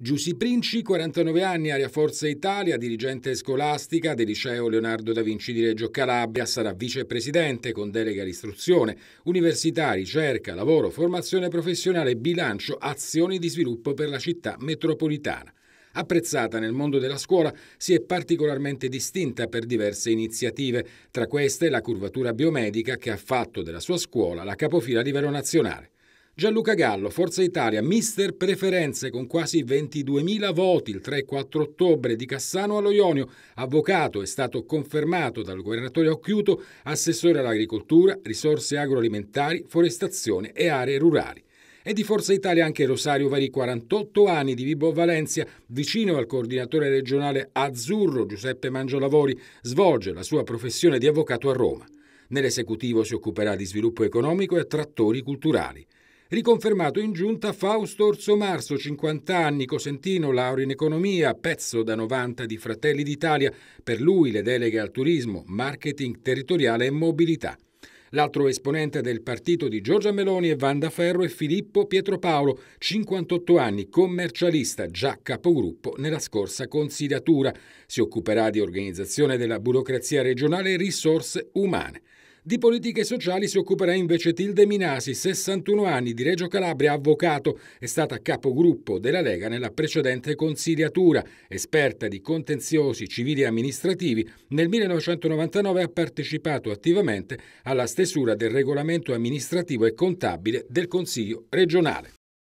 Giussi Princi, 49 anni, aria Forza Italia, dirigente scolastica del liceo Leonardo da Vinci di Reggio Calabria, sarà vicepresidente con delega all'istruzione, università, ricerca, lavoro, formazione professionale, bilancio, azioni di sviluppo per la città metropolitana. Apprezzata nel mondo della scuola, si è particolarmente distinta per diverse iniziative, tra queste la curvatura biomedica che ha fatto della sua scuola la capofila a livello nazionale. Gianluca Gallo, Forza Italia, mister preferenze con quasi 22.000 voti il 3-4 e ottobre di Cassano allo Ionio, avvocato è stato confermato dal governatore Occhiuto, assessore all'agricoltura, risorse agroalimentari, forestazione e aree rurali. E di Forza Italia anche Rosario Vari, 48 anni, di Vibo Valencia, vicino al coordinatore regionale azzurro Giuseppe Mangiolavori, svolge la sua professione di avvocato a Roma. Nell'esecutivo si occuperà di sviluppo economico e attrattori culturali riconfermato in giunta Fausto Orso Marso, 50 anni, cosentino, laurea in economia, pezzo da 90 di Fratelli d'Italia, per lui le deleghe al turismo, marketing territoriale e mobilità. L'altro esponente del partito di Giorgia Meloni e Vanda Ferro è Filippo Pietropaolo, 58 anni, commercialista, già capogruppo nella scorsa consigliatura. Si occuperà di organizzazione della burocrazia regionale e risorse umane. Di politiche sociali si occuperà invece Tilde Minasi, 61 anni, di Reggio Calabria, avvocato, è stata capogruppo della Lega nella precedente consigliatura. esperta di contenziosi civili e amministrativi, nel 1999 ha partecipato attivamente alla stesura del regolamento amministrativo e contabile del Consiglio regionale.